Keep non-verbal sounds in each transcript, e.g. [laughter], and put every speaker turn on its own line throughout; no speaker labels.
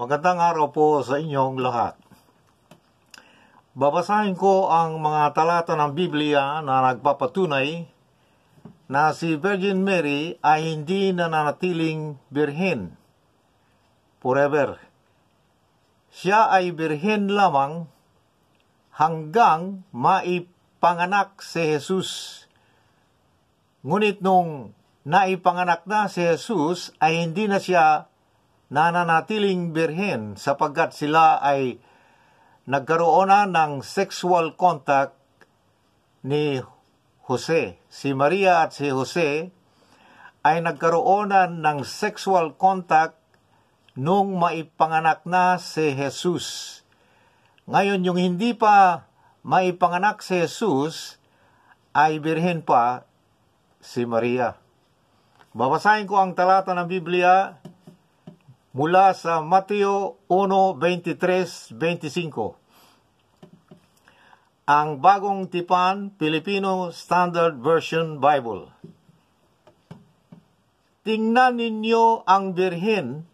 Magandang araw po sa inyong lahat. Babasahin ko ang mga talata ng Biblia na nagpapatunay na si Virgin Mary ay hindi nananatiling birhen forever. Siya ay birhen lamang hanggang maipanganak si Jesus. Ngunit nung naipanganak na si Jesus ay hindi na siya nananatiling birhen sapagkat sila ay nagkaroon na ng sexual contact ni Jose. Si Maria at si Jose ay nagkaroon na ng sexual contact nung maipanganak na si Jesus. Ngayon, yung hindi pa maipanganak si Jesus ay birhen pa si Maria. Babasahin ko ang talata ng Biblia mula sa Mateo 1:23-25. Ang Bagong Tipan Filipino Standard Version Bible. Tingnan ninyo ang birhen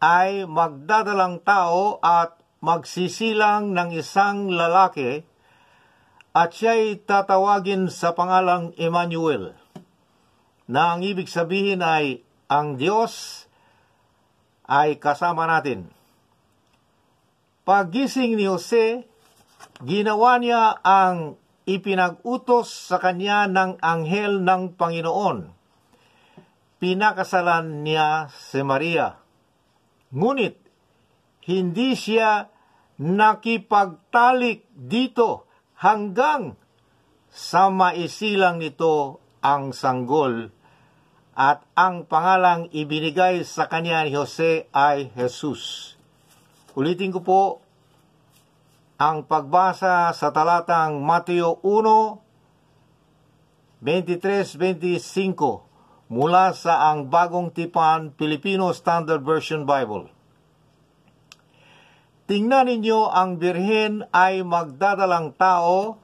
ay magdadalang tao at magsisilang ng isang lalaki at siya'y tatawagin sa pangalang Emmanuel na ang ibig sabihin ay ang Diyos ay kasama natin. Pagising ni Jose, ginawa niya ang ipinag-utos sa kanya ng anghel ng Panginoon. Pinakasalan niya si Maria. Ngunit, hindi siya nakipagtalik dito hanggang sa maisilang nito ang sanggol at ang pangalang ibinigay sa kanya ni Jose ay Jesus. Ulitin ko po ang pagbasa sa talatang Mateo 1, 23-25 mula sa ang bagong tipan Filipino Standard Version Bible. Tingnan ninyo ang birhen ay magdadalang tao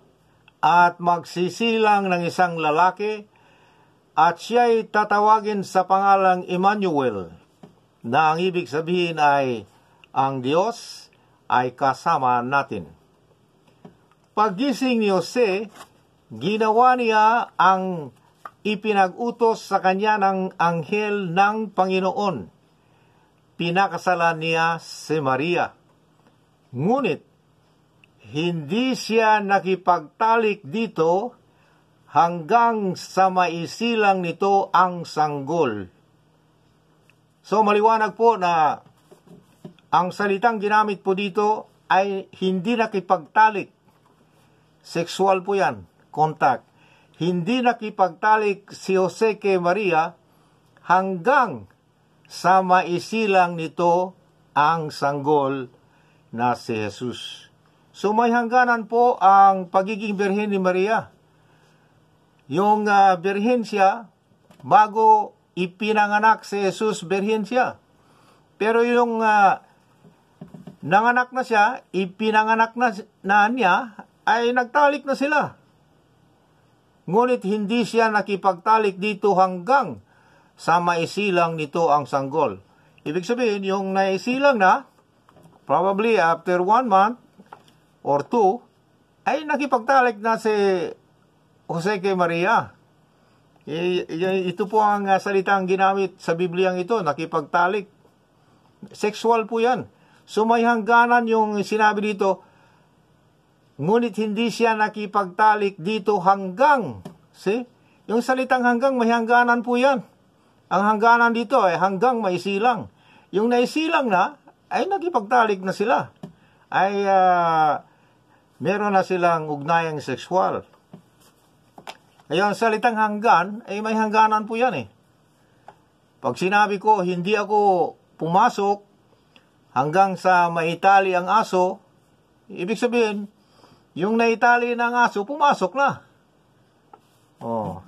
at magsisilang ng isang lalaki at siya'y tatawagin sa pangalang Emmanuel na ang ibig sabihin ay ang Diyos ay kasama natin. Paggising ni Jose, ginawa niya ang ipinag-utos sa kanya ng anghel ng Panginoon. Pinakasalan niya si Maria. Ngunit, hindi siya nakipagtalik dito hanggang sa maisilang nito ang sanggol. So maliwanag po na ang salitang ginamit po dito ay hindi nakipagtalik. Sexual po yan, contact. Hindi nakipagtalik si Jose kay Maria hanggang sa maisilang nito ang sanggol na si Jesus. So may hangganan po ang pagiging Birhen ni Maria yung uh, birhen siya bago ipinanganak si Jesus birhen siya. Pero yung uh, nanganak na siya, ipinanganak na, na niya, ay nagtalik na sila. Ngunit hindi siya nakipagtalik dito hanggang sa maisilang nito ang sanggol. Ibig sabihin, yung naisilang na, probably after one month or two, ay nakipagtalik na si Jose kay Maria. Eh, eh, ito po ang ah, salitang ginamit sa Bibliyang ito, nakipagtalik. Sexual po yan. So may hangganan yung sinabi dito, ngunit hindi siya nakipagtalik dito hanggang. See? Yung salitang hanggang, may hangganan po yan. Ang hangganan dito ay hanggang maisilang. Yung naisilang na, ay nakipagtalik na sila. Ay uh, meron na silang ugnayang sexual. Kaya salitang hanggan, ay eh, may hangganan po yan eh. Pag sinabi ko, hindi ako pumasok hanggang sa maitali ang aso, ibig sabihin, yung naitali ng aso, pumasok na. Oh.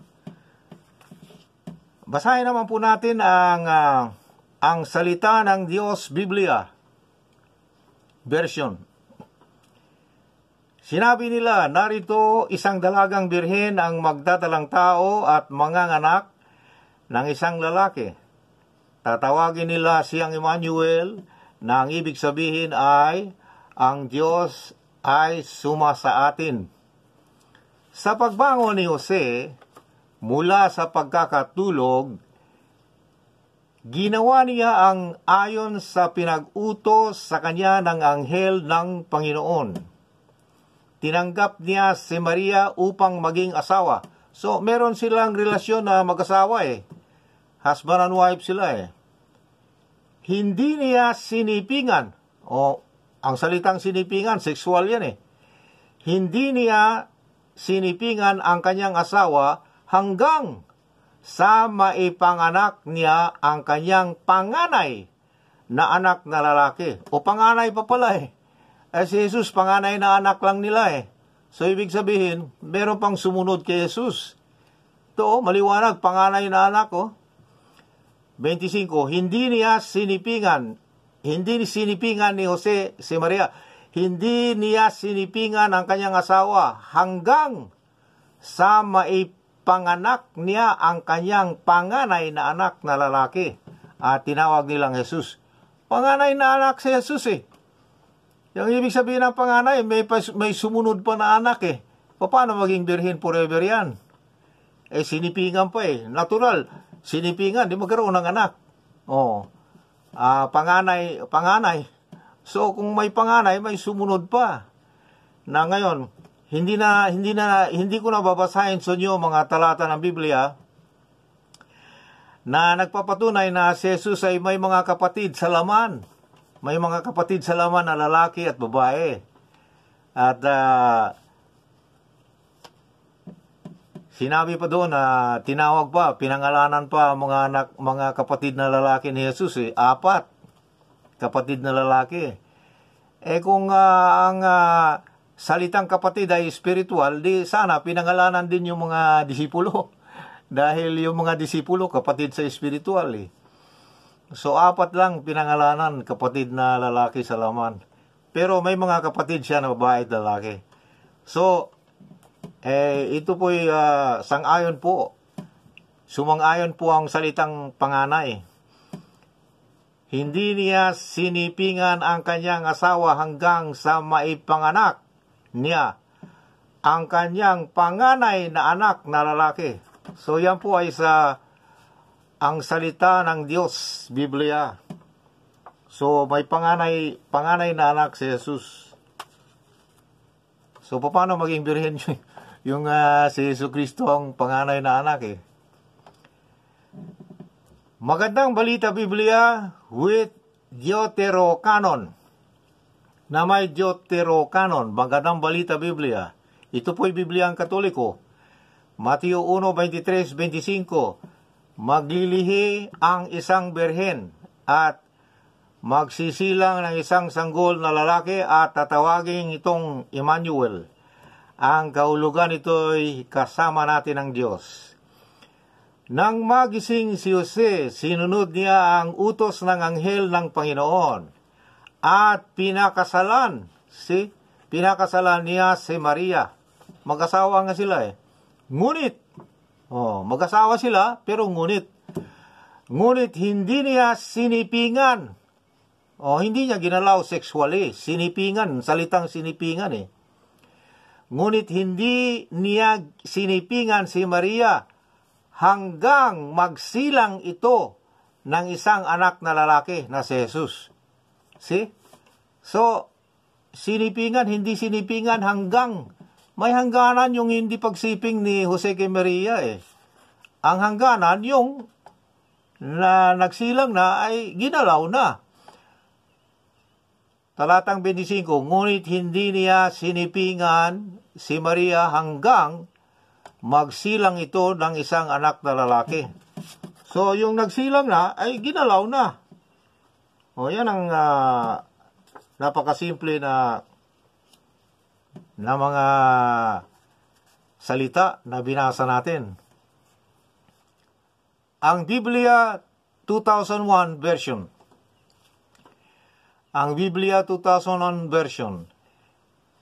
Basahin naman po natin ang uh, ang salita ng Diyos Biblia version. Sinabi nila, narito isang dalagang birhen ang magdadalang tao at mga anak ng isang lalaki. Tatawagin nila siyang Emmanuel na ang ibig sabihin ay ang Diyos ay suma sa atin. Sa pagbangon ni Jose mula sa pagkakatulog, ginawa niya ang ayon sa pinag-utos sa kanya ng anghel ng Panginoon tinanggap niya si Maria upang maging asawa. So, meron silang relasyon na mag-asawa eh. Husband and wife sila eh. Hindi niya sinipingan. O, ang salitang sinipingan, sexual yan eh. Hindi niya sinipingan ang kanyang asawa hanggang sa maipanganak niya ang kanyang panganay na anak na lalaki. O panganay pa pala eh. Eh si Jesus, panganay na anak lang nila eh. So ibig sabihin, meron pang sumunod kay Jesus. Ito, oh, maliwanag, panganay na anak oh. 25, hindi niya sinipingan, hindi sinipingan ni Jose si Maria, hindi niya sinipingan ang kanyang asawa hanggang sa maipanganak niya ang kanyang panganay na anak na lalaki at tinawag nilang Jesus. Panganay na anak si Jesus eh. Yung ibig sabihin ng panganay, may, may sumunod pa na anak eh. Paano maging birhen forever yan? Eh, sinipingan pa eh. Natural, sinipingan, di magkaroon ng anak. Oh. Ah, panganay, panganay. So, kung may panganay, may sumunod pa. Na ngayon, hindi na hindi na hindi ko na babasahin sa inyo mga talata ng Biblia na nagpapatunay na si Jesus ay may mga kapatid sa laman may mga kapatid sa laman na lalaki at babae. At uh, sinabi pa doon na uh, tinawag pa, pinangalanan pa mga anak, mga kapatid na lalaki ni Jesus, eh, apat kapatid na lalaki. Eh kung uh, ang uh, salitang kapatid ay spiritual, di sana pinangalanan din yung mga disipulo. [laughs] Dahil yung mga disipulo kapatid sa spiritual eh. So apat lang pinangalanan kapatid na lalaki sa laman. Pero may mga kapatid siya na babae at lalaki. So, eh, ito po ay uh, sang-ayon po. Sumang-ayon po ang salitang panganay. Hindi niya sinipingan ang kanyang asawa hanggang sa maipanganak niya ang kanyang panganay na anak na lalaki. So yan po ay sa ang salita ng Diyos, Biblia. So, may panganay, panganay na anak si Jesus. So, paano maging birhen yung uh, si Jesus Kristo ang panganay na anak eh? Magandang balita Biblia with Deuterocanon na may Deuterocanon, magandang balita Biblia. Ito po'y Biblia ang Katoliko. Mateo 1, 23, 25 maglilihi ang isang berhen at magsisilang ng isang sanggol na lalaki at tatawagin itong Emmanuel. Ang kaulugan nito ay kasama natin ang Diyos. Nang magising si Jose, sinunod niya ang utos ng anghel ng Panginoon at pinakasalan si pinakasalan niya si Maria. Mag-asawa nga sila eh. Ngunit Oh, mag-asawa sila, pero ngunit, ngunit hindi niya sinipingan. O, oh, hindi niya ginalaw sexually. Sinipingan, salitang sinipingan eh. Ngunit hindi niya sinipingan si Maria hanggang magsilang ito ng isang anak na lalaki na si Jesus. See? So, sinipingan, hindi sinipingan hanggang may hangganan yung hindi pagsiping ni Jose K. Maria eh. Ang hangganan yung na nagsilang na ay ginalaw na. Talatang 25, ngunit hindi niya sinipingan si Maria hanggang magsilang ito ng isang anak na lalaki. So, yung nagsilang na ay ginalaw na. O, yan ang uh, napakasimple na na mga salita na binasa natin. Ang Biblia 2001 version Ang Biblia 2001 version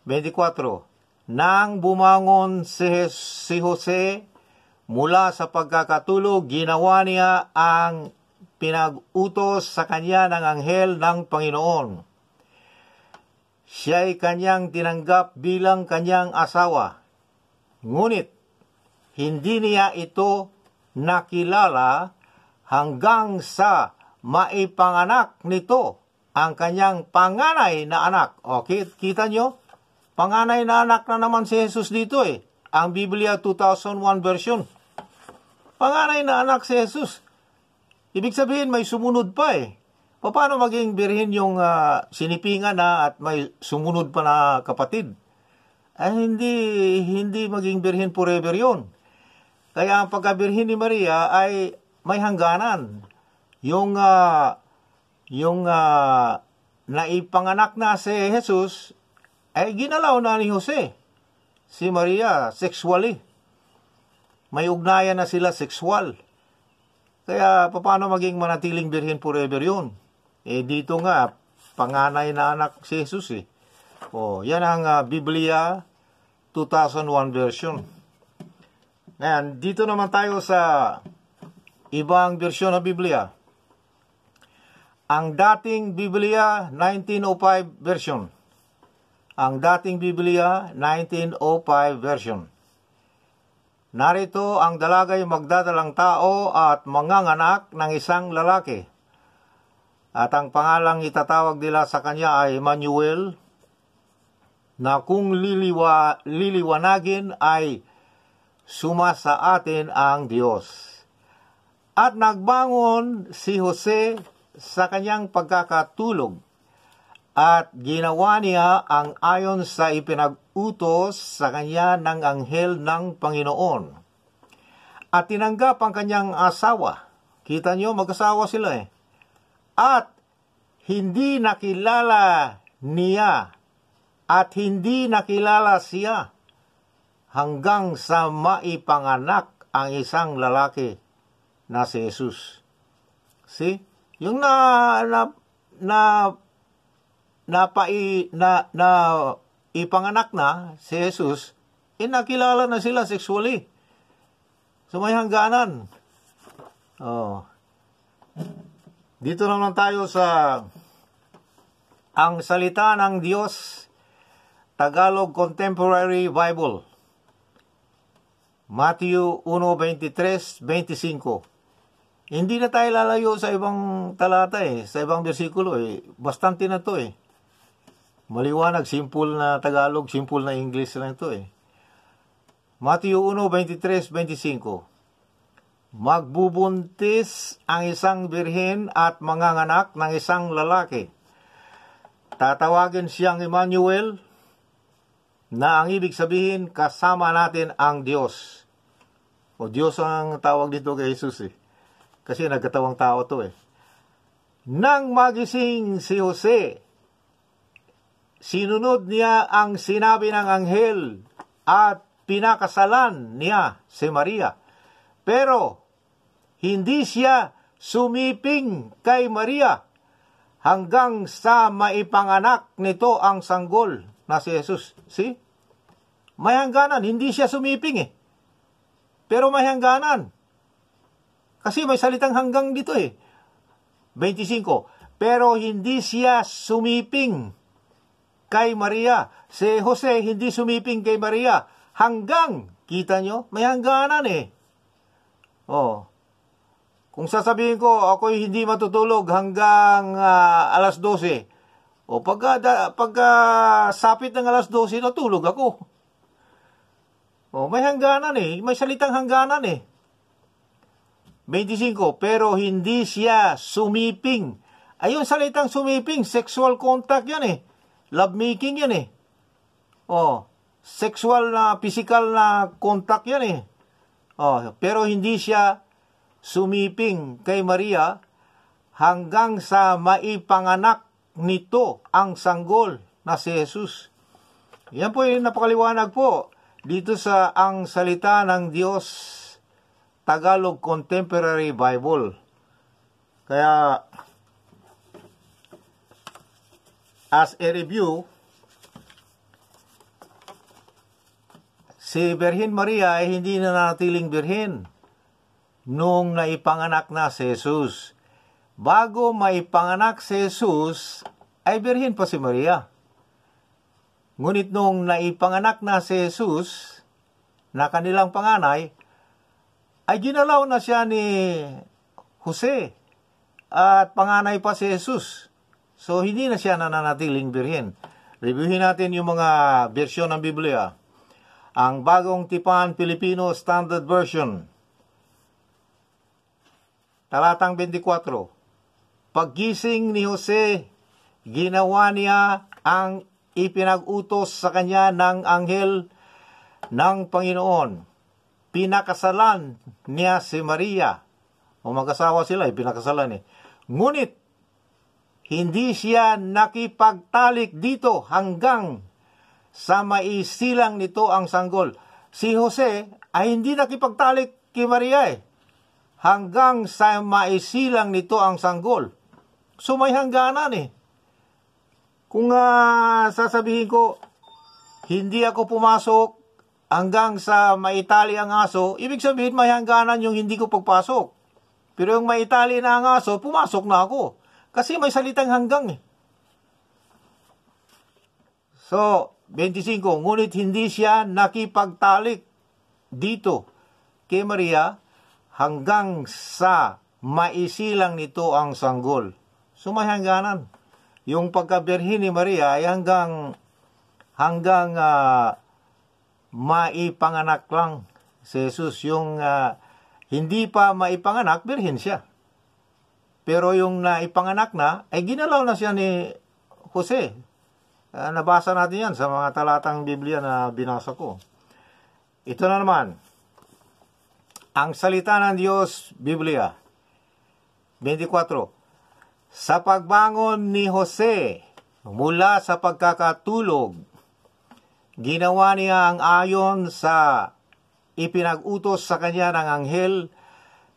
24 Nang bumangon si, Jose mula sa pagkakatulog, ginawa niya ang pinag-utos sa kanya ng anghel ng Panginoon siya ay kanyang tinanggap bilang kanyang asawa. Ngunit, hindi niya ito nakilala hanggang sa maipanganak nito ang kanyang panganay na anak. O, kita nyo? Panganay na anak na naman si Jesus dito eh. Ang Biblia 2001 version. Panganay na anak si Jesus. Ibig sabihin may sumunod pa eh. Paano maging birhen yung uh, ah, sinipingan na at may sumunod pa na kapatid? Ay eh, hindi, hindi maging birhen forever yon. Kaya ang pagkabirhin ni Maria ay may hangganan. Yung, uh, yung uh, naipanganak na si Jesus ay eh, ginalaw na ni Jose si Maria sexually. May ugnayan na sila sexual. Kaya paano maging manatiling birhen forever 'yon? Eh dito nga, panganay na anak si Jesus eh. Oh, yan ang uh, Biblia 2001 version. Ngayon, dito naman tayo sa ibang version ng Biblia. Ang dating Biblia 1905 version. Ang dating Biblia 1905 version. Narito ang dalagay magdadalang tao at manganganak ng isang lalaki at ang pangalang itatawag nila sa kanya ay Emmanuel, na kung liliwa, liliwanagin ay suma sa atin ang Diyos. At nagbangon si Jose sa kanyang pagkakatulog at ginawa niya ang ayon sa ipinag-utos sa kanya ng anghel ng Panginoon. At tinanggap ang kanyang asawa. Kita niyo, mag-asawa sila eh at hindi nakilala niya at hindi nakilala siya hanggang sa maipanganak ang isang lalaki na si Jesus. See? Yung na na na napai na na ipanganak na si Jesus, inakilala eh, na sila sexually. So may hangganan. Oh. Dito naman tayo sa Ang Salita ng Diyos Tagalog Contemporary Bible Matthew 1:23, 25 hindi na tayo lalayo sa ibang talata eh, sa ibang bersikulo eh. Bastante na to eh. Maliwanag, simple na Tagalog, simple na English na ito eh. Matthew 1.23-25 23, 25 magbubuntis ang isang birhen at manganganak ng isang lalaki. Tatawagin siyang Emmanuel na ang ibig sabihin kasama natin ang Diyos. O Diyos ang tawag dito kay Jesus eh. Kasi nagkatawang tao to eh. Nang magising si Jose, sinunod niya ang sinabi ng anghel at pinakasalan niya si Maria. Pero hindi siya sumiping kay Maria hanggang sa maipanganak nito ang sanggol na si Jesus. See? May hangganan, hindi siya sumiping eh. Pero may hangganan. Kasi may salitang hanggang dito eh. 25. Pero hindi siya sumiping kay Maria. Si Jose hindi sumiping kay Maria. Hanggang, kita nyo, may hangganan eh. Oh, kung sasabihin ko, ako hindi matutulog hanggang uh, alas 12, o pagka, pag pagka sapit ng alas 12, natulog ako. O may hangganan eh, may salitang hangganan eh. 25, pero hindi siya sumiping. Ayun salitang sumiping, sexual contact yan eh. Love making yan eh. O, sexual na, physical na contact yan eh. O, pero hindi siya sumiping kay Maria hanggang sa maipanganak nito ang sanggol na si Jesus. Yan po yung napakaliwanag po dito sa ang salita ng Diyos Tagalog Contemporary Bible. Kaya as a review, si Berhin Maria ay hindi na nanatiling birhin noong naipanganak na si Jesus. Bago maipanganak si Jesus, ay birhin pa si Maria. Ngunit noong naipanganak na si Jesus, na kanilang panganay, ay ginalaw na siya ni Jose at panganay pa si Jesus. So, hindi na siya nananatiling birhin. Reviewin natin yung mga bersyon ng Biblia. Ang bagong tipan Filipino Standard Version, talatang 24. Paggising ni Jose, ginawa niya ang ipinag-utos sa kanya ng anghel ng Panginoon. Pinakasalan niya si Maria. O mag-asawa sila, eh, pinakasalan eh. Ngunit, hindi siya nakipagtalik dito hanggang sa maisilang nito ang sanggol. Si Jose ay hindi nakipagtalik kay Maria eh hanggang sa maisilang nito ang sanggol. So may hangganan eh. Kung uh, sasabihin ko, hindi ako pumasok hanggang sa maitali ang aso, ibig sabihin may hangganan yung hindi ko pagpasok. Pero yung maitali na ang aso, pumasok na ako. Kasi may salitang hanggang eh. So, 25, ngunit hindi siya nakipagtalik dito kay Maria hanggang sa maisilang nito ang sanggol. So may hangganan. Yung pagkabirhin ni Maria ay hanggang hanggang uh, maipanganak lang si Jesus yung uh, hindi pa maipanganak birhin siya. Pero yung naipanganak na ay ginalaw na siya ni Jose. Uh, nabasa natin 'yan sa mga talatang Biblia na binasa ko. Ito na naman, ang salita ng Diyos, Biblia. 24. Sa pagbangon ni Jose mula sa pagkakatulog, ginawa niya ang ayon sa ipinag-utos sa kanya ng anghel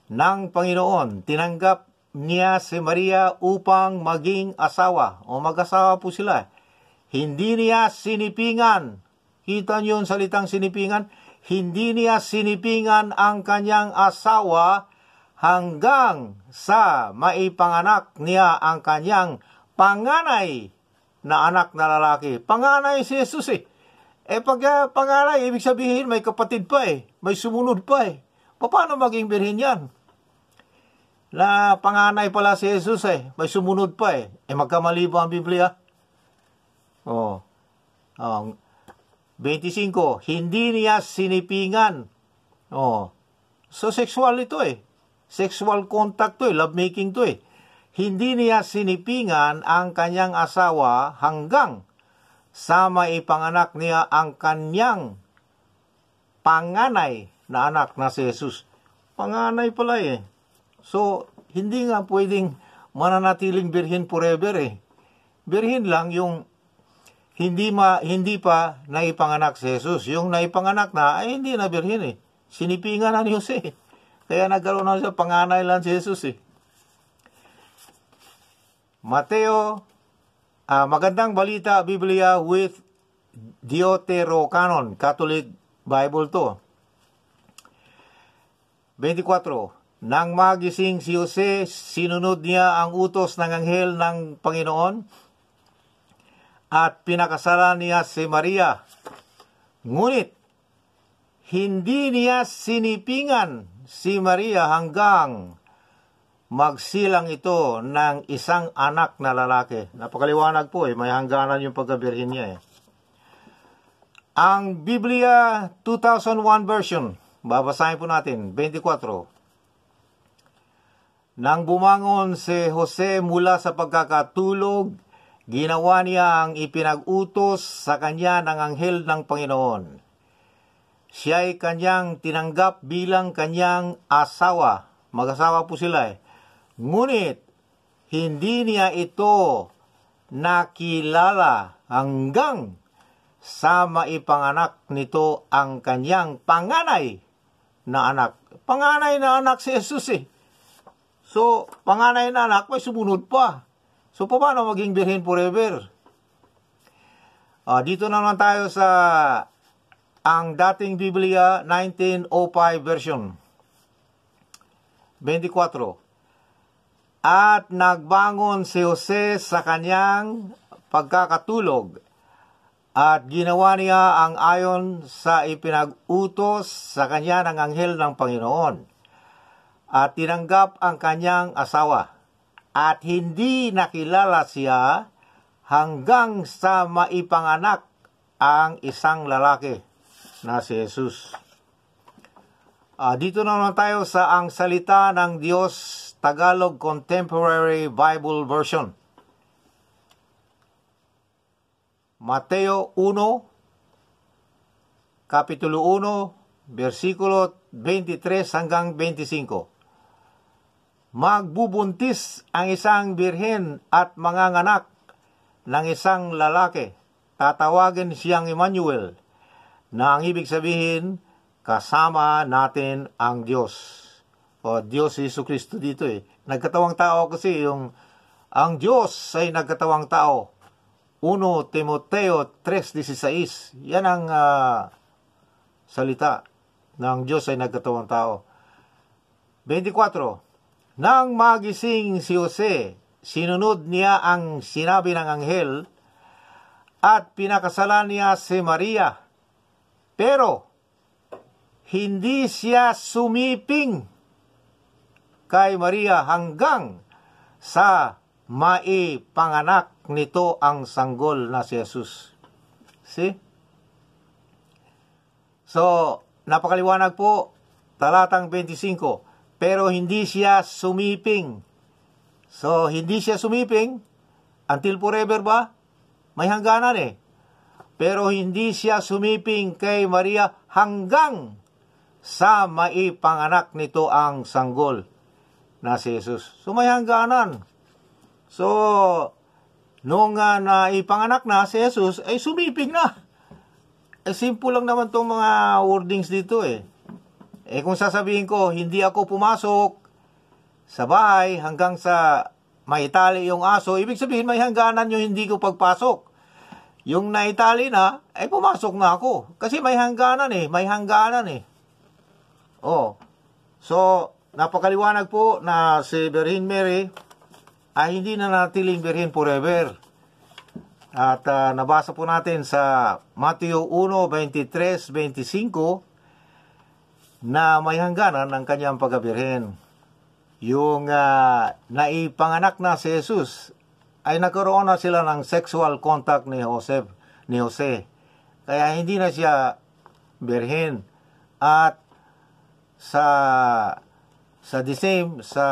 ng Panginoon. Tinanggap niya si Maria upang maging asawa o mag-asawa po sila. Hindi niya sinipingan. Kita niyo yung salitang sinipingan? Sinipingan hindi niya sinipingan ang kanyang asawa hanggang sa maipanganak niya ang kanyang panganay na anak na lalaki. Panganay si Jesus eh. Eh pag uh, panganay, ibig sabihin may kapatid pa eh. May sumunod pa eh. Paano maging birhen yan? Na panganay pala si Jesus eh. May sumunod pa eh. Eh magkamali ba ang Biblia? Oh. Oh, 25, hindi niya sinipingan. Oh. So, sexual ito eh. Sexual contact to eh. love making to eh. Hindi niya sinipingan ang kanyang asawa hanggang sa maipanganak niya ang kanyang panganay na anak na si Jesus. Panganay pala eh. So, hindi nga pwedeng mananatiling birhin forever eh. Birhin lang yung hindi ma, hindi pa naipanganak si Jesus. Yung naipanganak na, ay hindi na birhen eh. Sinipingan na ni Jose. Kaya nagkaroon na siya panganay lang si Jesus eh. Mateo, uh, magandang balita, Biblia with Diotero Canon, Catholic Bible to. 24. Nang magising si Jose, sinunod niya ang utos ng anghel ng Panginoon at pinakasalan niya si Maria. Ngunit, hindi niya sinipingan si Maria hanggang magsilang ito ng isang anak na lalaki. Napakaliwanag po eh, may hangganan yung pagkabirhin niya eh. Ang Biblia 2001 version, babasahin po natin, 24. Nang bumangon si Jose mula sa pagkakatulog, ginawa niya ang ipinag-utos sa kanya ng anghel ng Panginoon. Siya ay kanyang tinanggap bilang kanyang asawa. Mag-asawa po sila eh. Ngunit, hindi niya ito nakilala hanggang sa maipanganak nito ang kanyang panganay na anak. Panganay na anak si Jesus eh. So, panganay na anak, may sumunod pa. So, paano maging birhen forever? Uh, dito na naman tayo sa ang dating Biblia 1905 version. 24. At nagbangon si Jose sa kanyang pagkakatulog at ginawa niya ang ayon sa ipinag-utos sa kanya ng anghel ng Panginoon at tinanggap ang kanyang asawa at hindi nakilala siya hanggang sa maipanganak ang isang lalaki na si Jesus. Uh, dito naman tayo sa ang salita ng Diyos Tagalog Contemporary Bible Version. Mateo 1, Kapitulo 1, versikulo 23 hanggang 25 magbubuntis ang isang birhen at manganganak ng isang lalaki. Tatawagin siyang Emmanuel na ang ibig sabihin, kasama natin ang Diyos. O Diyos Yesu Kristo dito eh. Nagkatawang tao kasi yung ang Diyos ay nagkatawang tao. 1 Timoteo 3.16 Yan ang uh, salita ng Diyos ay nagkatawang tao. 24 nang magising si Jose, sinunod niya ang sinabi ng anghel at pinakasalan niya si Maria. Pero, hindi siya sumiping kay Maria hanggang sa maipanganak nito ang sanggol na si Jesus. See? So, napakaliwanag po, talatang 25 pero hindi siya sumiping. So, hindi siya sumiping until forever ba? May hangganan eh. Pero hindi siya sumiping kay Maria hanggang sa maipanganak nito ang sanggol na si Jesus. So, may hangganan. So, nung uh, naipanganak na si Jesus, ay sumiping na. Eh, simple lang naman tong mga wordings dito eh. Eh kung sasabihin ko, hindi ako pumasok sa bahay hanggang sa maitali yung aso, ibig sabihin may hangganan yung hindi ko pagpasok. Yung naitali na, ay eh, pumasok na ako. Kasi may hangganan eh, may hangganan eh. Oh. So, napakaliwanag po na si Berhin Mary ay hindi na natiling Berhin forever. At uh, nabasa po natin sa Matthew 1, 23, 25, na may hangganan ang kanyang pagkabirhen. Yung uh, naipanganak na si Jesus ay nagkaroon na sila ng sexual contact ni Joseph, ni Jose. Kaya hindi na siya birhen. At sa sa the same, sa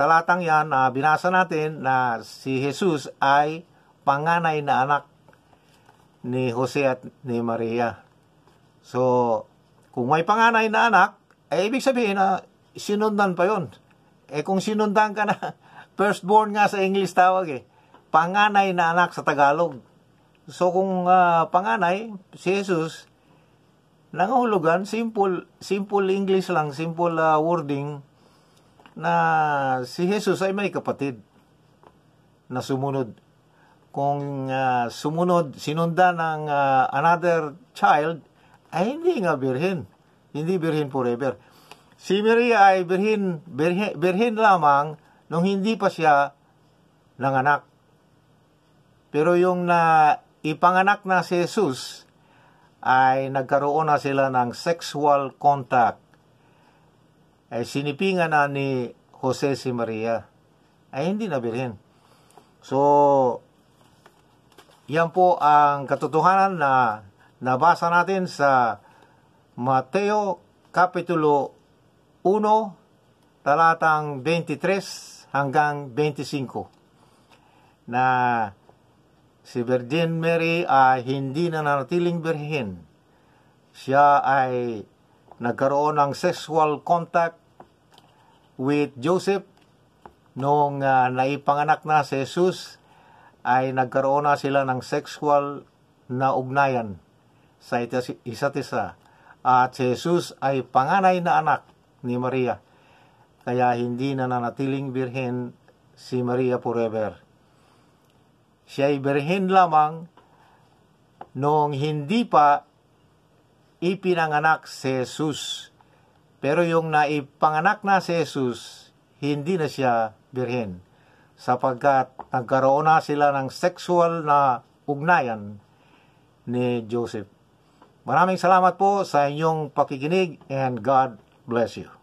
talatang yan na uh, binasa natin na si Jesus ay panganay na anak ni Jose at ni Maria. So, kung may panganay na anak, ay eh, ibig sabihin na sinundan pa yon. Eh kung sinundan ka na, [laughs] firstborn nga sa English tawag eh, panganay na anak sa Tagalog. So kung uh, panganay, si Jesus, nangahulugan, simple, simple English lang, simple uh, wording, na si Jesus ay may kapatid na sumunod. Kung uh, sumunod, sinundan ng uh, another child, ay hindi nga birhen. Hindi birhen forever. Si Maria ay birhen, birhen, birhen lamang nung hindi pa siya nanganak. Pero yung na ipanganak na si Jesus ay nagkaroon na sila ng sexual contact. Ay sinipingan na ni Jose si Maria. Ay hindi na birhen. So, yan po ang katotohanan na Nabasa natin sa Mateo Kapitulo 1, talatang 23 hanggang 25 na si Virgin Mary ay hindi na nanatiling birhen. Siya ay nagkaroon ng sexual contact with Joseph noong uh, naipanganak na si Jesus ay nagkaroon na sila ng sexual na ugnayan sa isa't isa. At si Jesus ay panganay na anak ni Maria, kaya hindi na nanatiling birhen si Maria forever. Siya ay birhen lamang noong hindi pa ipinanganak si Jesus. Pero yung naipanganak na si Jesus, hindi na siya birhen sapagkat nagkaroon na sila ng sexual na ugnayan ni Joseph. Maraming salamat po sa inyong pakikinig and God bless you.